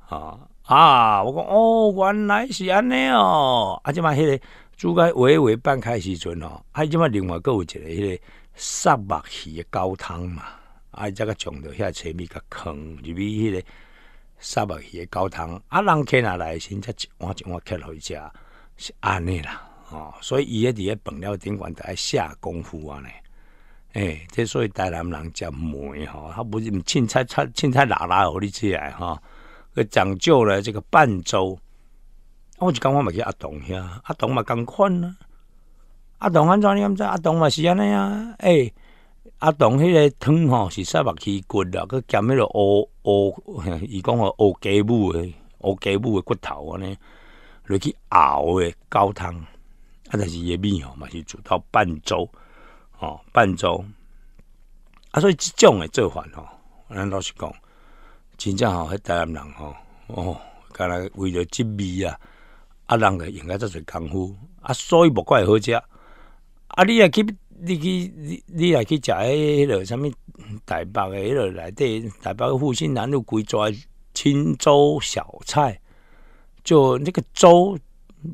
吼，啊，我讲哦，原来是安尼哦，啊，即嘛迄个煮开微微半开时阵哦，还即嘛另外搁有一个迄个杀目鱼的高汤嘛，啊，则个冲着遐菜米甲坑入去迄个杀目鱼的高汤，啊，人客若来先则一碗一碗开回家，是安尼啦，哦，所以伊也伫个饭料顶着爱下功夫啊呢，诶，这所以台南人食梅吼，他不是凊彩凊彩拉拉互你食来吼，呃，讲究咧，这个伴粥。我就讲我嘛去阿东遐，阿东嘛共款啊。阿东安怎你唔知？阿东嘛是安尼啊。诶，阿东迄个汤吼是煞目起骨啦，佮加迄落乌乌，伊讲话乌鸡母诶，乌鸡母诶骨头安尼落去熬诶高汤。啊，但是伊面吼，嘛是煮到半粥吼半粥。啊，所以即种诶做法吼，咱老实讲，真正吼，迄台南人吼，哦，敢若为着即味啊。啊，人个用个遮侪功夫，啊，所以木怪好食。啊，你来去，你去，你你来去食迄迄落啥物台北的迄落内底台北的复兴南路贵做青州小菜，就那个粥，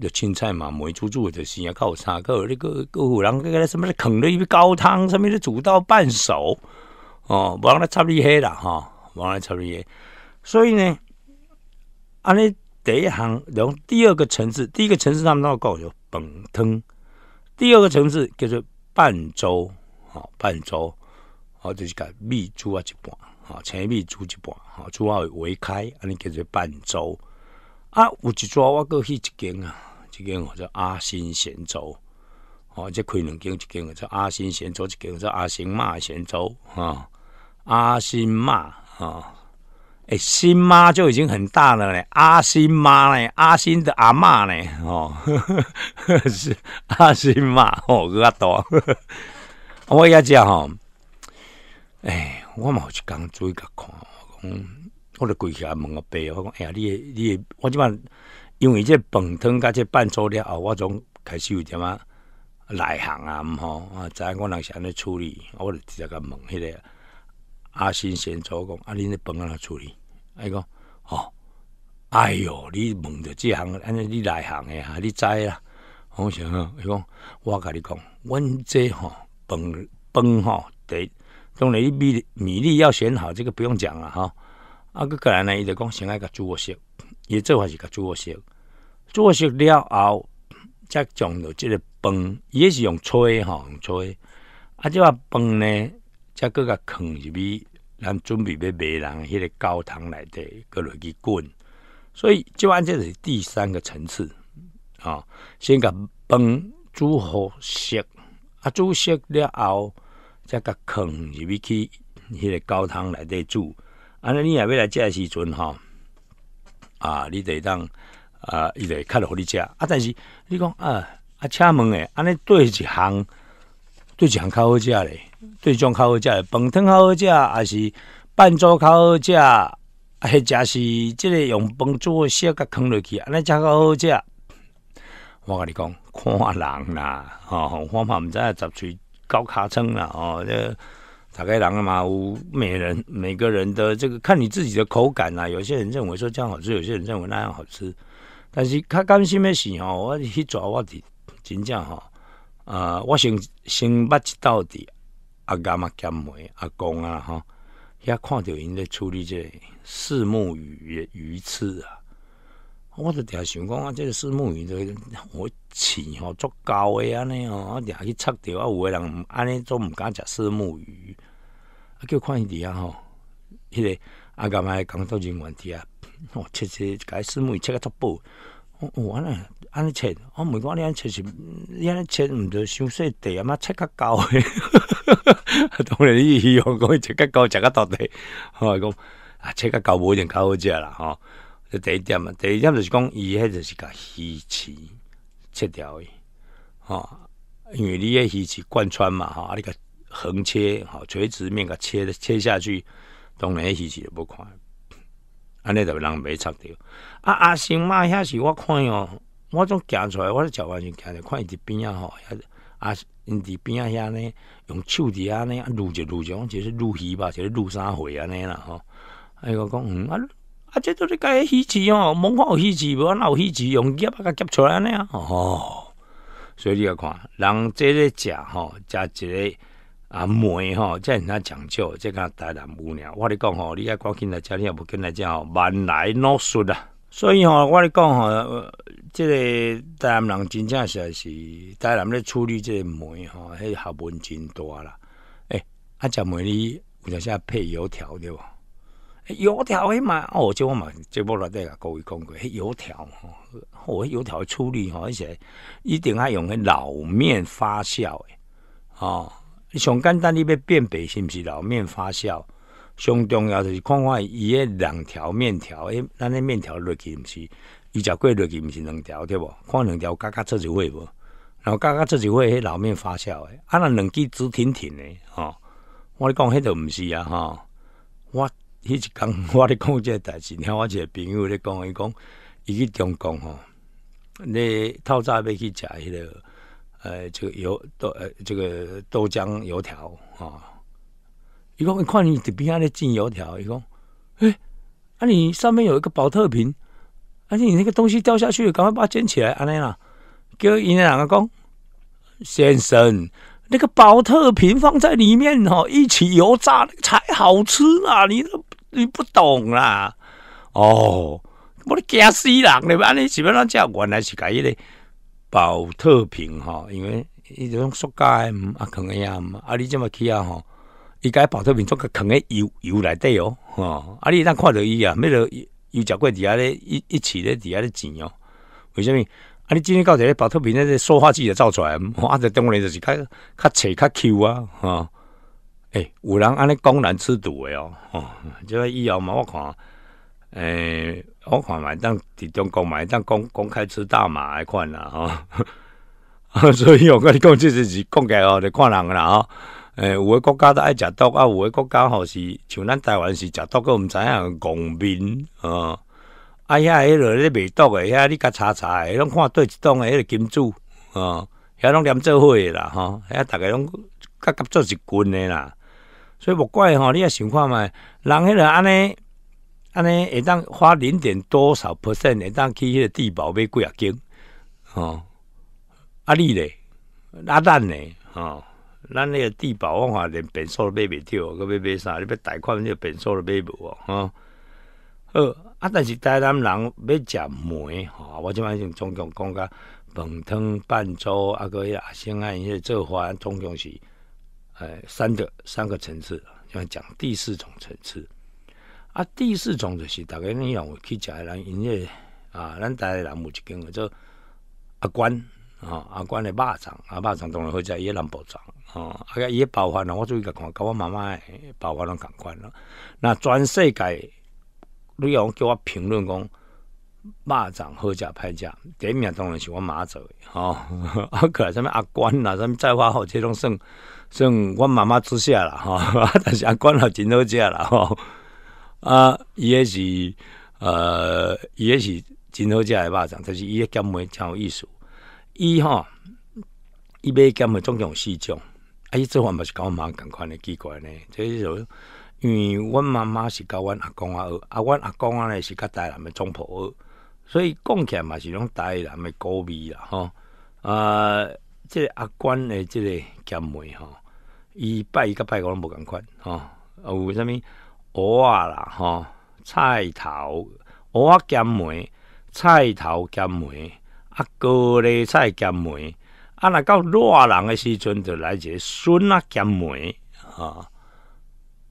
就青菜嘛，梅煮煮就是啊，靠差个你个各有人那个什么，啃了一杯高汤，上面都煮到半熟，哦，无王来插厉害啦哈，王来插厉害，所以呢，安尼第一行，然后第二个层次，第一个层次他们都讲叫本汤。第二个层次叫做半洲哦、半洲，好就是讲米珠啊，一半啊，青米珠一半，好珠啊为开，啊你叫做半洲啊，有一株我过去一间啊，一间叫做阿新贤洲，哦即开两间，一间叫叫阿新贤洲，一间叫叫阿新马贤洲啊，阿新马啊。诶新妈就已经很大了咧阿新妈咧阿新的阿嬷咧吼 (laughs) 阿新妈吼佫较大 (laughs) 我迄日吼唉我嘛有一工资甲看我讲我着规起来问阿伯我讲唉呀你诶你诶我即摆因为这饭汤甲这饭做了后我总开始有点啊内行啊毋吼我知影我翁是安尼处理我着直接甲问迄个阿新先做讲啊恁迄饭安怎处理啊伊讲哦哎哟你问着即项，安尼你内行诶啊你知啦我讲啥啊伊讲我甲你讲阮这吼饭饭吼茶当然伊米米粒要选好这个不用讲啊吼啊佫过来呢伊著讲先爱甲煮互熟伊做法是甲煮互熟煮互熟了后则将着即个饭伊迄是用炊诶吼用炊诶啊即碗饭呢则佫甲囥入去。咱准备要卖人迄个高堂内底搁落去滚，所以就按这是第三个层次啊。先甲饭煮好熟，啊煮熟了后，则甲放入去迄个高堂内底煮。安尼你若要来食时阵吼啊，你得当啊，伊得较互你食啊。但是你讲啊，啊，请问诶，安尼对一项，对一项较好食咧。对，种较好食。饭汤较好食，还是拌做较好食？啊，或者是即个用饭煮诶色，甲放落去，安尼吃较好食。我甲你讲，看人啦，哦，我嘛毋知十喙高卡称啦，吼、哦，大概人嘛嘛？每人每个人的这个看你自己的口感啦，有些人认为说这样好吃，有些人认为那样好吃。但是较甘心诶是吼，我迄撮，我伫真正吼。啊，我先先捌一道的。阿公嘛捡袂，阿公啊吼遐看着因咧处理即个四目鱼鱼翅啊，我就定想讲啊，即个四目鱼着我饲吼足厚诶安尼吼，我定去插着啊，有诶人安尼都毋敢食四目鱼，啊叫看伊伫遐吼迄个阿公嘛会讲倒真问题啊，吼切切甲伊四目鱼切甲足薄，我吼安尼安尼切我问讲你安尼切是你安尼切毋着伤细块啊嘛，切较厚诶。(laughs) 当然伊希望讲伊食较高，食较到底，吼、(laughs) 哦，讲啊，食较高无一定较好食啦，吼、哦。第一点嘛，第二点就是讲伊迄就是甲鱼翅切条伊，吼、因为你迄鱼翅贯穿嘛，吼、啊，你甲横切，吼、哦，垂直面甲切切下去，当然迄鱼翅就无看，安尼就人袂插着啊，阿生嘛，遐是我看哦，我总行出来，我食完就行着看伊伫边仔吼，阿、因伫边仔遐呢，用手伫遐呢，撸着撸着，就是撸鱼吧，就是撸啥货安尼啦吼。啊伊个讲，嗯啊啊，这都是家鱼翅哦，蒙有鱼翅，无若有鱼翅，用夹把甲夹出来安尼啊。吼、哦，所以你要看，人这咧食吼，食一个啊梅吼，这人家讲究，这个大难无聊。我咧讲吼，你爱赶紧来食，你也无紧来食吼，慢来脑熟啊。所以吼，我咧讲吼，即个台南人真正实在是台南咧处理即个梅吼，迄学问真大啦。诶，啊，食梅你，有阵时配油条对不？油条迄嘛，我即我嘛，即无来底个各位讲过，迄油条吼，我油条处理吼，而且一定爱用迄老面发酵。吼、哦，上简单你要辨别是毋是老面发酵。上重要就是看看伊迄两条面条，哎，咱咧面条落去毋是，伊食过落去毋是两条对无？看两条加加做一位无？然后加加做一位迄老面发酵诶，啊若两支直挺挺的，吼！我咧讲迄条毋是啊，吼，我迄一工 (laughs) 我咧讲即个代志，听我一个朋友咧讲，伊讲伊去中国吼，你透早要去食迄个，呃，这个油豆，呃，这个豆浆油条吼。一讲，你看你这边阿在煎油条，一共，诶，啊你上面有一个保特瓶，而且你那个东西掉下去，赶快把它捡起来，安尼啦。叫营两个讲，先生，那个保特瓶放在里面吼，一起油炸才好吃啊，你都你不懂啦，哦，我都惊死人嘞，安尼基本上讲，原来是改一个保特瓶哈，因为一种塑胶，啊，可能呀，啊，你这么去啊吼。伊甲宝特瓶做个藏喺油油里底哦，哈！啊，你当看着伊啊，咩料腰食过伫遐咧一一起咧伫遐咧转哦？为什么？啊，你今天到一个宝特瓶一个塑化剂就造出来，啊，就中国人就是较较脆较 Q 啊，哈！哎，有人安尼公然吃毒诶哦，哦，即个以后嘛，我看，诶，我看嘛，当伫中国嘛，当公公开吃大麻还款啦，吼、哈！(laughs) 所以我跟你讲，即就是讲起来哦，就看人啦，哈！诶，有诶国家都爱食毒啊，有诶国家吼是像咱台湾是食毒，都毋知影怣平啊！啊，遐迄落咧未毒诶，遐你甲查查诶，迄拢看对一栋诶迄个金主啊，遐拢黏做伙啦吼，遐逐个拢甲甲做一群诶啦。所以无怪吼，你也想看觅人迄落安尼安尼，会当花零点多少 percent 会当去迄个地保买几啊金？吼。啊汝咧，啊咱咧吼。咱那个低保，我话连本数都买袂起哦，个买买啥？你要贷款，你个本数都买无哦，哈。呃，啊，但是台南人要食梅，哈，我即摆就总共讲甲饭汤拌粥，啊，个呀，剩安的这些做法，总共是呃三个三个层次，要讲第四种层次。啊，第四种就是大概你样，我去讲的，咱营业啊，咱台湾人冇去讲的，叫阿关，吼，阿关的肉粽，阿肉粽当然好食，伊南难粽，吼、哦，啊个也包饭啦，我注意甲看，甲我妈妈的包饭共款咯。那全世界，你有叫我评论讲，肉粽好食歹食？第一名当然是我妈做诶。哦，(laughs) 啊个什物阿关啦，什物再发好，这拢算算我妈妈煮息啦。哦，(laughs) 但是阿关也真好食啦。哦，啊，伊也是，呃，伊也是真好食诶，肉粽，但是伊个咸糜真有意思。伊吼伊买咸总共有四种，啊，伊做法嘛是甲阮妈共款的奇怪呢，这是因为阮妈妈是甲阮阿公阿学阿阮阿公阿呢是甲台南的中婆，所以讲起来嘛是种台南的古味啦，吼。呃，这阿官的即个咸梅吼，伊拜伊甲拜个无共款，啊，有啥物蚵仔啦，吼菜头，蚵仔咸梅，菜头咸梅。啊，高丽菜咸梅，啊，若到热人诶时阵，就来一个笋啊加梅，哈。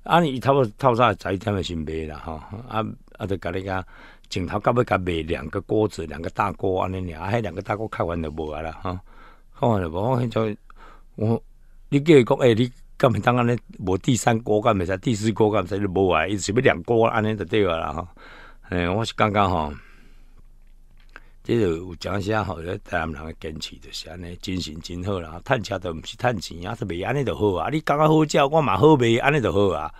啊，伊透透早仔天是卖啦，哈。啊啊，就甲你讲，前头甲尾甲卖两个锅子，两个大锅安尼尔。啊，迄两个大锅开完就无啦啦，哈。开完就无。我现前，我你叫伊讲，哎，你今日当安尼无第三锅，今日无第四锅，今日你无啊，伊是买两锅安尼就对啊啦，吼。哎，我是刚刚哈。即个有掌声吼，咧，台湾人嘅坚持就是安尼，精神真好啦。趁食都毋是趁钱，啊，是未安尼就好啊。你感觉好食，我嘛好味，安尼就好啊。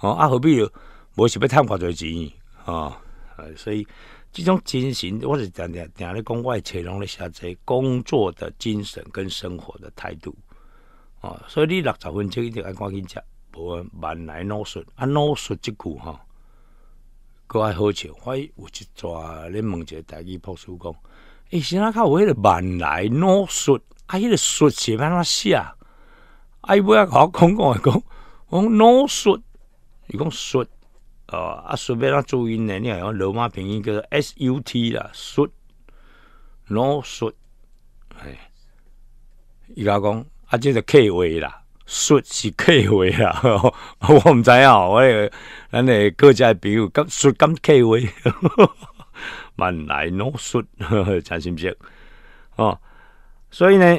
哦，啊何必无想要趁偌侪钱？吼、哦，所以即种精神，我是定定定咧讲，我系形容咧，写这工作的精神跟生活的态度。哦，所以你六十分钟一定爱赶紧食，无万来脑数，啊脑数即句吼。搁较好笑，我一逝咧问个代志，朴叔讲，伊是那靠有迄个万来诺术啊迄个是写安怎写啊？伊伊不要我讲讲诶，讲，讲诺术，伊讲术哦啊叔变怎注音呢？你讲罗马拼音叫做 S U T 啦，术诺术，哎，伊甲我讲啊，即个 K 位啦。术是计划 (laughs) 啊我毋知影我迄个咱诶国家诶朋友甲术甲计划万来弄术呵呵诚实毋是哦所以呢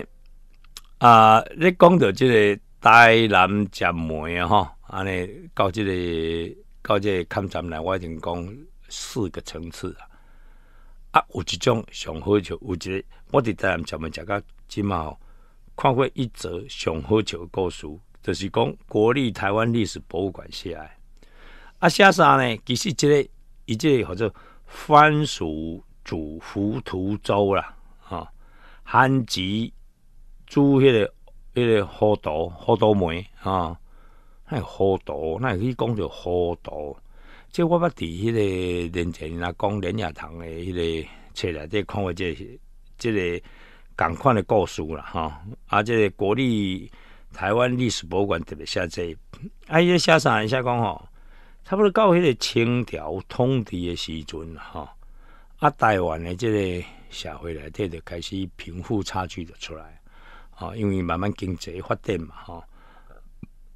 啊你讲着即个台南食糜吼安尼到即个到即个坎站内我已经讲四个层次啊啊有一种上好就有一个我伫台南食糜食甲即满吼看过一则上好的故事，就是讲国立台湾历史博物馆写来，啊下啥呢，其实即个，即个叫做番薯煮浮屠粥啦，啊，番薯煮迄个迄个芋头，芋头梅啊，那芋头，那可以讲做芋头。即我捌伫迄个连前啊，讲莲叶塘的迄个，册内底看这即即个。共款诶故事啦，吼啊，即个国立台湾历史博物馆特别写这，啊，伊写啥？伊写讲吼，差不多到迄个清朝统治的时阵吼啊，台湾的即个社会内底就开始贫富差距就出来哦，因为慢慢经济发展嘛吼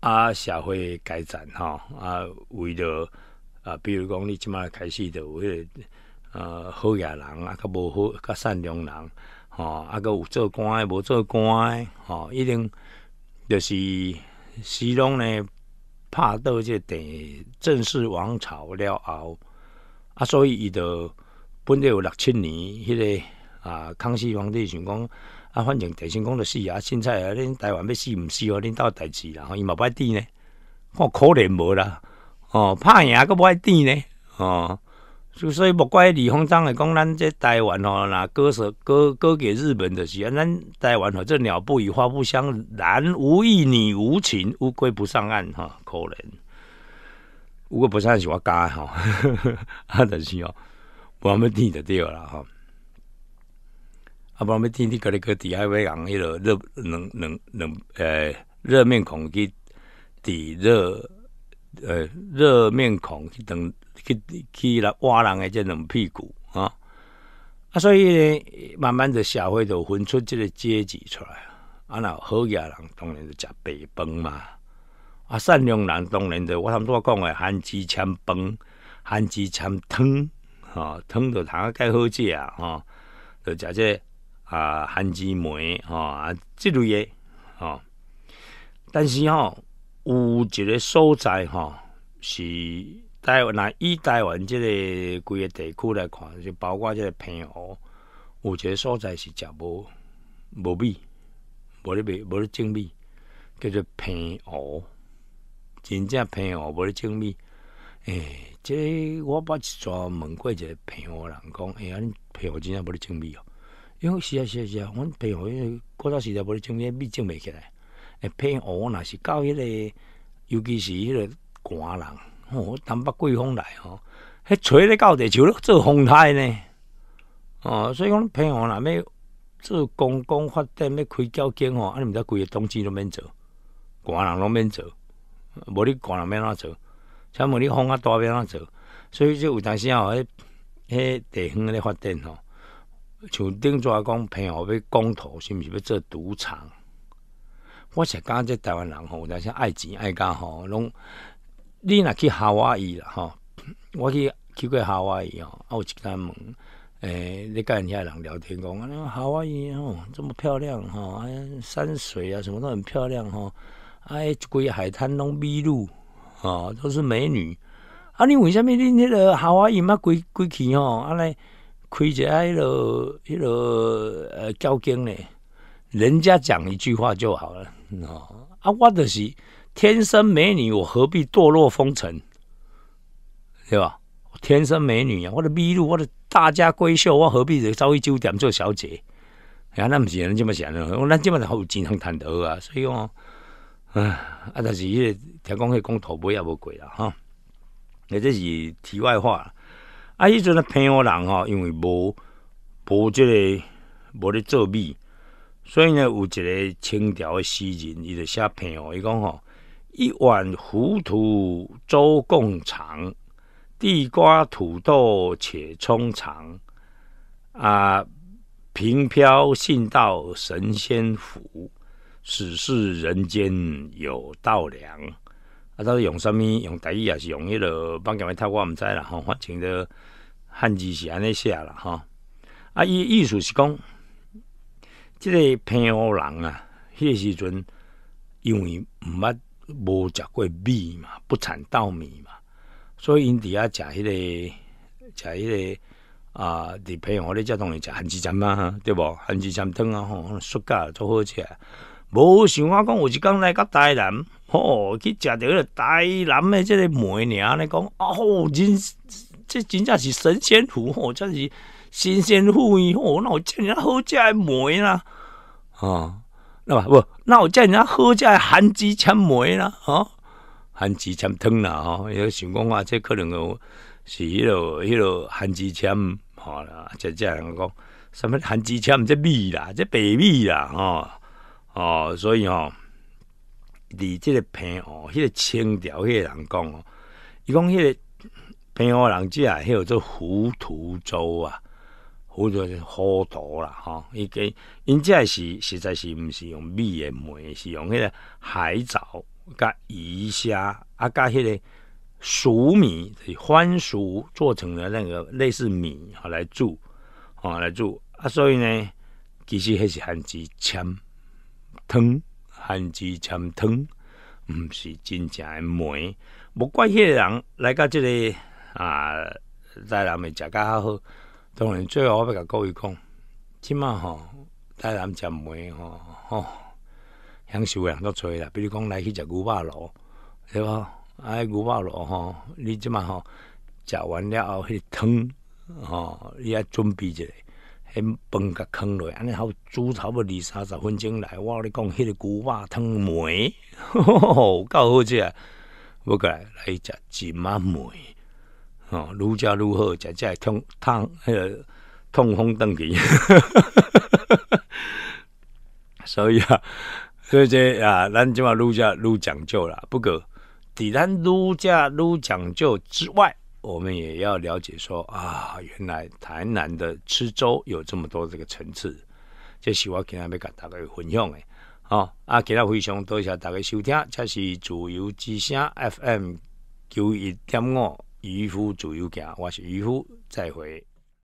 啊，社会改善吼啊，为了啊，比如讲你即满开始就有迄个呃好野人啊，较无好较善良人。吼，啊个有做官诶，无做官诶，吼，一定就是始终呢，拍倒即地正式王朝了后，啊，所以伊就本来有六七年迄个啊，康熙皇帝想讲，啊，反正郑成功就死，啊，凊彩啊恁台湾要死毋死哦，恁兜代志啦，伊嘛不挨天呢，我可怜无啦，哦，拍赢个不挨天呢，哦。就所以莫怪李鸿章来讲咱这台湾哦，那割舌割割给日本的时候，咱台湾吼，这鸟不语花不香，男无意女无情，乌龟不上岸哈，可能乌龟不上岸是我要加哈，(laughs) 啊，但是哦，我们听得到了哈，阿婆们听天隔离隔离，还会人迄落热、冷、冷、冷，诶，热面孔去抵热，诶，热面孔去等。去去来挖人诶，这两屁股啊啊，所以呢，慢慢的社会就分出这个阶级出来啊。啊，好嘢人当然就食白饭嘛。啊，善良人当然就我他们所讲诶，咸鸡掺饭，咸鸡掺汤啊，汤就汤啊，盖好食啊，哈，就食这啊咸鸡梅吼，啊，这类诶啊。但是哈，有一个所在哈是。台湾，那以台湾即个规个地区来看，就包括即个平湖，有一个所在是食无无米，无咧卖，无咧种米，叫做平湖。真正平湖无咧种米。诶、即个我捌一逝问过一个平湖人讲：“哎呀，恁平湖真正无咧种米哦？”因为是啊，是啊，是啊，阮平湖因为古早时代无咧迄米，米种袂起来。哎，平湖若是到迄个，尤其是迄个寒人。哦，东北季风来吼，去吹咧到地球咧做风台呢。哦，所以讲平和若咩做公共发展，要开交警吼，啊，你毋知规个冬季都免做，寒人拢免做，无你寒人要哪做？请问你风啊大要哪做？所以就有阵时吼，迄、迄地方咧发展吼，像顶抓讲平和要公投，是毋是要做赌场？我实觉即台湾人吼，有当时爱钱爱家吼，拢。你若去夏威夷了吼，我去去过夏威夷吼，啊，有一厦问，诶，你甲人遐人聊天讲，啊，夏威夷哦，这么漂亮吼，啊，山水啊，什么都很漂亮吼，啊，哎，规海滩拢秘露，啊，都是美女。啊，你为什么恁迄个夏威夷嘛规规起吼，啊，来开一者迄落迄落呃交警咧，人家讲一句话就好了吼、啊，我的是。天生美女，我何必堕落风尘，对吧？天生美女啊，我的秘鲁，我的大家闺秀，我何必走一酒店做小姐？哎呀，那不是人这么想的，那咱这么好有钱能贪得啊，所以唉，啊，但是伊听讲，听讲头杯也无贵啦，哈。那这是题外话啊，迄阵的骗我人哈，因为无无这个无咧作弊，所以呢，有一个清朝的诗人，伊就写骗我，伊讲吼。一碗糊涂粥共尝，地瓜土豆且充肠。啊，平飘信道神仙府，此事人间有道良。啊，到底用什么？用台语也是用迄落，帮台湾太我毋知啦。吼，反正的汉字是安尼写了吼。啊，伊意思是讲，即个平湖人啊，迄个时阵因为毋捌。无食过米嘛，不产稻米嘛，所以因伫遐食迄个食迄个啊，伫培养我咧叫同你食番薯针嘛，对无番薯针汤啊吼，暑假做好食。无想我讲，有一工来个台南，吼去食着迄个台南的即个梅娘，咧，讲哦真，这真正是神仙吼，真是新鲜富裕吼，那我脑筋啊好食的梅啦啊。那不，那我叫人家喝这寒鸡参梅啦，哦，寒鸡参汤啦，哦，要想讲话这可能哦是迄落迄落寒极参，哦，即这样讲什么寒鸡参这米啦，这白米啦，哦哦，所以哦，你这个平哦，迄个青调迄人讲哦，伊讲迄个平湖人家，啊，迄做糊涂粥啊。好多是糊涂啦，吼，伊个因这是实在是毋是用米诶糜，是用迄个海藻甲鱼虾啊，甲迄个黍米、番薯做成了那个类似米啊来煮啊来煮啊，所以呢，其实迄是汉之签汤，汉之签汤，毋是真正诶糜，无怪迄个人来到即个啊，在南美食较好。当然，最后我要甲各位讲，即满吼，台南食梅吼，吼，享受人多侪啦。比如讲，来去食牛肉楼，对啊，迄牛肉楼吼，你即满吼，食完了后，迄汤吼，你啊准备一下，迄饭甲放落，安尼好煮差不多二三十分钟来。我你讲，迄个牛肉汤梅，(laughs) 吼，够好食。要过来去食芝麻梅。哦，卤家如好，才才通通迄个通风登起，(laughs) 所以啊，所以这啊，咱即嘛卤家愈讲究啦。不过，底咱卤家愈讲究之外，我们也要了解说啊，原来台南的吃粥有这么多这个层次。这是我今天要跟大家分享的。哦，啊，今他非常多谢大家收听，这是自由之声 FM 九一点五。渔夫自由行，我是渔夫再会。